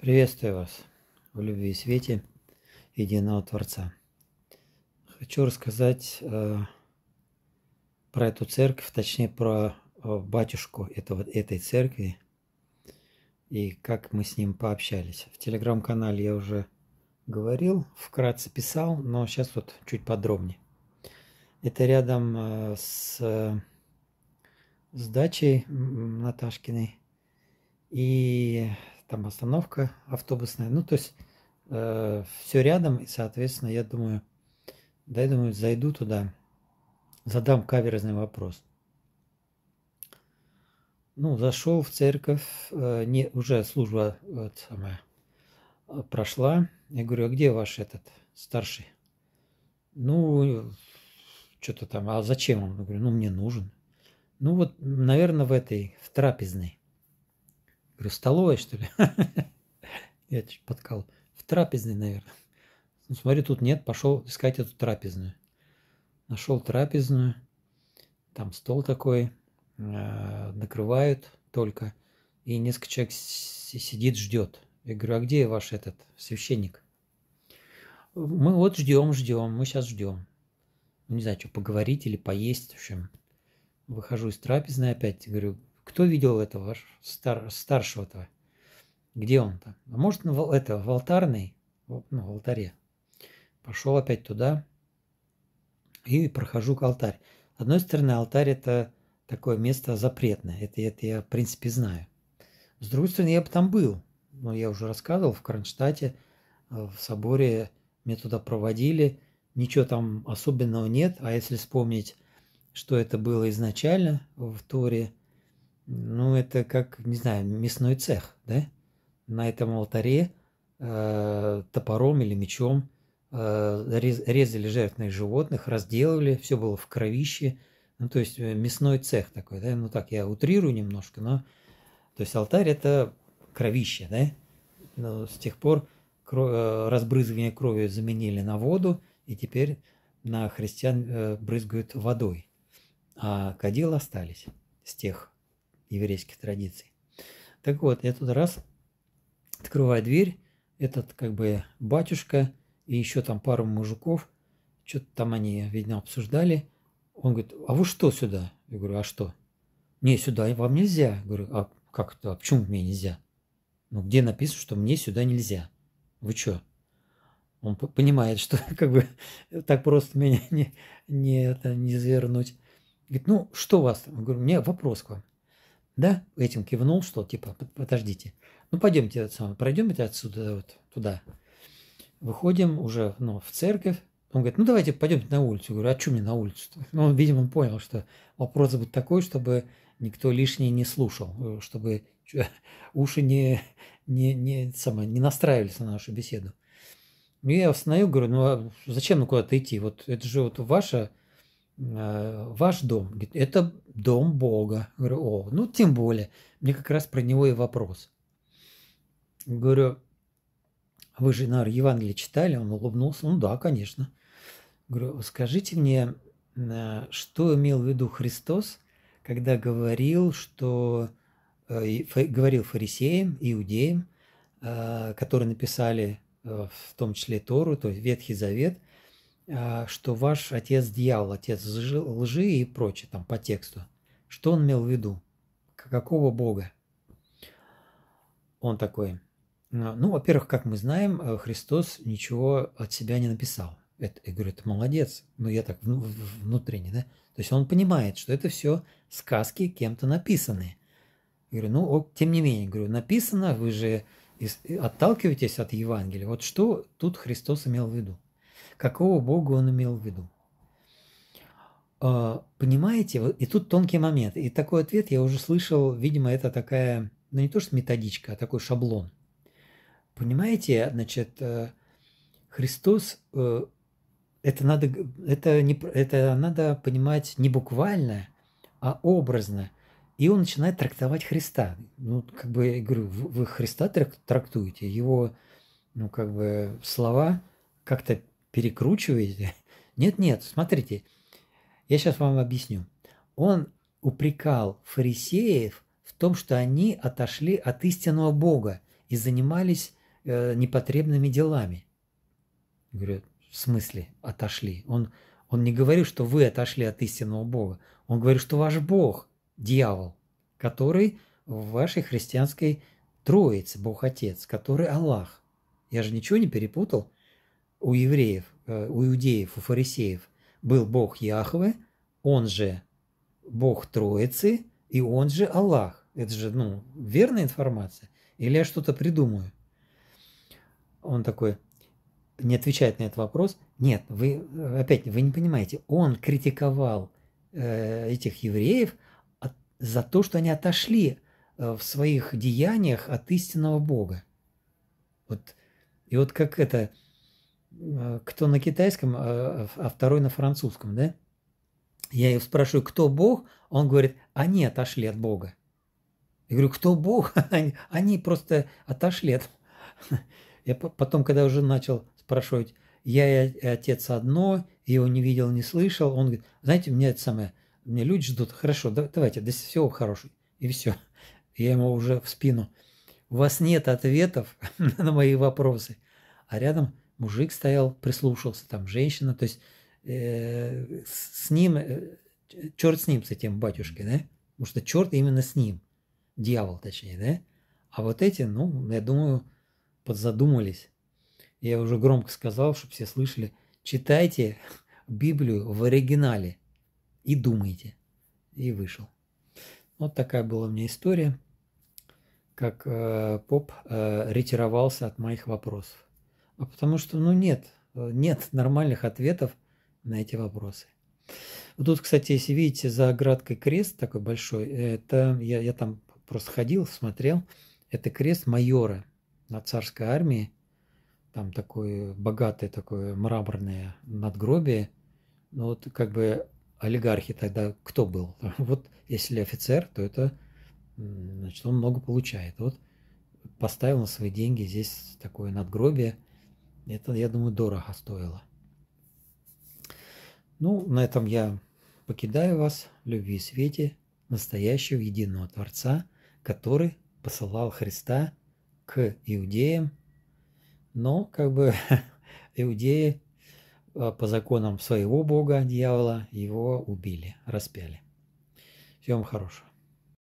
Приветствую вас в любви и свете единого Творца. Хочу рассказать э, про эту церковь, точнее про э, батюшку этого, этой церкви и как мы с ним пообщались. В телеграм-канале я уже говорил, вкратце писал, но сейчас вот чуть подробнее. Это рядом э, с, э, с дачей Наташкиной и там остановка автобусная. Ну, то есть э, все рядом, и, соответственно, я думаю, да, я думаю, зайду туда, задам каверзный вопрос. Ну, зашел в церковь, э, не, уже служба вот, э, самая, э, прошла. Я говорю, а где ваш этот старший? Ну, что-то там, а зачем он? Я говорю, ну, мне нужен. Ну, вот, наверное, в этой, в трапезной. Говорю, столовая, что ли? Я чуть подкал. В трапезной, наверное. Ну, смотри, тут нет, пошел искать эту трапезную. Нашел трапезную. Там стол такой. Э, накрывают только. И несколько человек сидит, ждет. Я говорю, а где ваш этот священник? Мы вот ждем, ждем, мы сейчас ждем. Ну, не знаю, что поговорить или поесть, в общем. Выхожу из трапезной опять, говорю, кто видел этого стар, старшего-то? Где он там? А может, он это, в алтарной, ну, в алтаре. Пошел опять туда и прохожу к алтарь. С одной стороны, алтарь – это такое место запретное. Это, это я, в принципе, знаю. С другой стороны, я бы там был. Но ну, я уже рассказывал, в Кронштадте, э, в соборе меня туда проводили. Ничего там особенного нет. А если вспомнить, что это было изначально в Торе – ну, это как, не знаю, мясной цех, да? На этом алтаре э, топором или мечом э, резали жертвенных животных, разделывали, все было в кровище. Ну, то есть э, мясной цех такой, да? Ну, так, я утрирую немножко, но... То есть алтарь – это кровище, да? Но ну, с тех пор кровь, э, разбрызгивание крови заменили на воду, и теперь на христиан э, брызгают водой. А кадила остались с тех еврейских традиций. Так вот, я тут раз открываю дверь, этот как бы батюшка и еще там пару мужиков, что-то там они, видно, обсуждали. Он говорит, а вы что сюда? Я говорю, а что? Не, сюда вам нельзя. Я говорю, а как это, а почему мне нельзя? Ну, где написано, что мне сюда нельзя? Вы что? Он понимает, что как бы так просто меня не, не, это, не завернуть. Говорит, ну, что у вас? Я говорю, у меня вопрос к вам. Да, этим кивнул, что типа, подождите. Ну, пойдемте отсюда, пройдемте отсюда вот туда. Выходим уже ну, в церковь. Он говорит, ну давайте пойдемте на улицу. Я говорю, а что мне на улицу? Ну, он, видимо, понял, что вопрос будет такой, чтобы никто лишний не слушал, э, чтобы уши не, не, не, самое, не настраивались на нашу беседу. И ну, я остановил, говорю, ну а зачем ну куда-то идти? Вот это же вот ваша Э, ваш дом? Говорит, это дом Бога. Говорю, о, ну тем более. Мне как раз про него и вопрос. Говорю, вы же, наверное, Евангелие читали? Он улыбнулся. Ну да, конечно. Говорю, скажите мне, э, что имел в виду Христос, когда говорил, что э, говорил фарисеям, иудеям, которые написали в том числе Тору, то есть Ветхий Завет – а, что ваш отец дьявол, отец лжи и прочее там по тексту. Что он имел в виду? Какого Бога? Он такой. Ну, ну во-первых, как мы знаем, э, Христос ничего от себя не написал. Это, я говорю, это молодец. Ну, я так внутренне, да? То есть он понимает, что это все сказки кем-то написанные. Я говорю, ну, тем не менее, говорю, написано, вы же отталкиваетесь от Евангелия. Вот что тут Христос имел в виду? какого бога он имел в виду. А, понимаете, и тут тонкий момент. И такой ответ я уже слышал, видимо, это такая, ну не то что методичка, а такой шаблон. Понимаете, значит, э, Христос, э, это надо, это не, это надо понимать не буквально, а образно. И он начинает трактовать Христа. Ну, как бы, я говорю, вы Христа трактуете, его, ну, как бы, слова как-то перекручиваете. Нет-нет, смотрите, я сейчас вам объясню. Он упрекал фарисеев в том, что они отошли от истинного Бога и занимались э, непотребными делами. Говорю, в смысле отошли? Он, он не говорит, что вы отошли от истинного Бога. Он говорит, что ваш Бог – дьявол, который в вашей христианской троице, Бог Отец, который Аллах. Я же ничего не перепутал у евреев, э, у иудеев, у фарисеев был Бог Яхве, он же Бог Троицы, и он же Аллах. Это же, ну, верная информация? Или я что-то придумаю? Он такой, не отвечает на этот вопрос. Нет, вы, опять, вы не понимаете, он критиковал э, этих евреев за то, что они отошли э, в своих деяниях от истинного Бога. Вот, и вот как это, Э, кто на китайском, а, а, а второй на французском, да? Я его спрашиваю, кто Бог? Он говорит, «А они отошли от Бога. Я говорю, кто Бог? Они просто отошли от... Я потом, когда уже начал спрашивать, я и отец одно, его не видел, не слышал, он говорит, знаете, мне это самое, мне люди ждут, хорошо, давайте, до всего хорошего. И все. Я ему уже в спину. У вас нет ответов на мои вопросы. А рядом мужик стоял, прислушался, там женщина, то есть э, с ним, э, черт с ним, с этим батюшкой, да? Потому что черт именно с ним, дьявол точнее, да? А вот эти, ну, я думаю, подзадумались. Я уже громко сказал, чтобы все слышали. Читайте Библию в оригинале и думайте. И вышел. Вот такая была у меня история, как э, поп э, ретировался от моих вопросов. А потому что, ну, нет, э, нет нормальных ответов на эти вопросы. Вот тут, кстати, если видите, за оградкой крест такой большой, это я, я там просто ходил, смотрел, это крест майора на царской армии, там такое богатое такое мраморное надгробие, ну вот как бы олигархи тогда кто был? Вот если офицер, то это значит он много получает. Вот поставил на свои деньги здесь такое надгробие – это, я думаю, дорого стоило. Ну, на этом я покидаю вас в любви и свете настоящего единого Творца, который посылал Христа к иудеям. Но, как бы, иудеи а, по законам своего бога, дьявола, его убили, распяли. Всем хорошего.